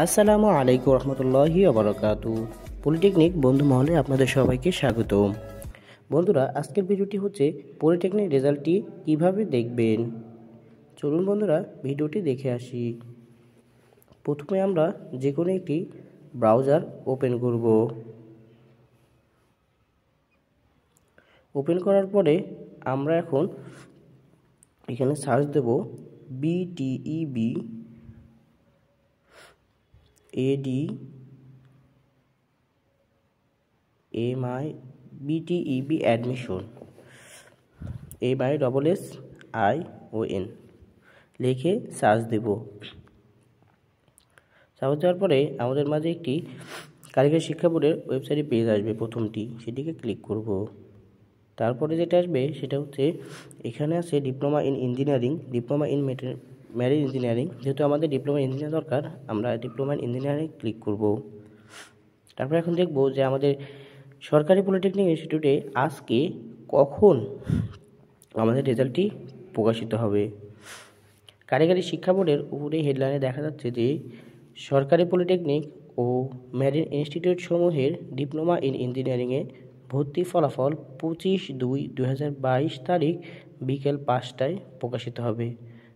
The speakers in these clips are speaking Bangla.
আসসালামু আলাইকুম রহমতুল্লাহি আবরকাতু পলিটেকনিক বন্ধু মহলে আপনাদের সবাইকে স্বাগত বন্ধুরা আজকের ভিডিওটি হচ্ছে পলিটেকনিক রেজাল্টটি কিভাবে দেখবেন চলুন বন্ধুরা ভিডিওটি দেখে আসি প্রথমে আমরা যে কোনো একটি ব্রাউজার ওপেন করব ওপেন করার পরে আমরা এখন এখানে সার্চ দেব BTEB A D M I BTEB admission M I double S I O N লিখে সার্চ দেব সার্চ দেওয়ার পরে আমাদের মাঝে একটি কারিগরি শিক্ষা বোর্ডের ওয়েবসাইটে পেজ আসবে প্রথমটি সেটিকে ক্লিক করব তারপরে যেটা আসবে সেটা হচ্ছে এখানে আছে diploma in engineering diploma in marine engineering যেহেতু আমাদের ডিপ্লোমা ইঞ্জিনিয়ার দরকার আমরা ডিপ্লোমা ইঞ্জিনিয়ারিং ক্লিক করব তারপর এখন দেখব যে আমাদের সরকারি পলিটেকনিক ইনস্টিটিউটে আজকে কখন আমাদের রেজাল্টটি প্রকাশিত হবে কারিগরি শিক্ষা বোর্ডের উপরে হেডলাইনে দেখা যাচ্ছে যে সরকারি পলিটেকনিক ও ম্যারিন ইনস্টিটিউট সমূহের ডিপ্লোমা ইন ইঞ্জিনিয়ারিংয়ে ভর্তি ফলাফল পঁচিশ দুই দু তারিখ বিকেল পাঁচটায় প্রকাশিত হবে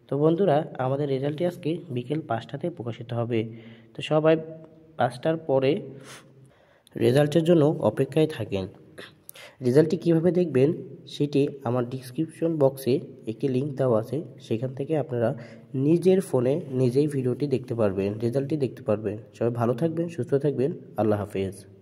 তো বন্ধুরা আমাদের রেজাল্টটি আজকে বিকেল পাঁচটাতে প্রকাশিত হবে তো সবাই পাঁচটার পরে রেজাল্টের জন্য অপেক্ষায় থাকেন রেজাল্টটি কিভাবে দেখবেন সেটি আমার ডিসক্রিপশন বক্সে একটি লিঙ্ক দেওয়া আছে সেখান থেকে আপনারা নিজের ফোনে নিজেই ভিডিওটি দেখতে পারবেন রেজাল্টটি দেখতে পারবেন সবাই ভালো থাকবেন সুস্থ থাকবেন আল্লাহ হাফেজ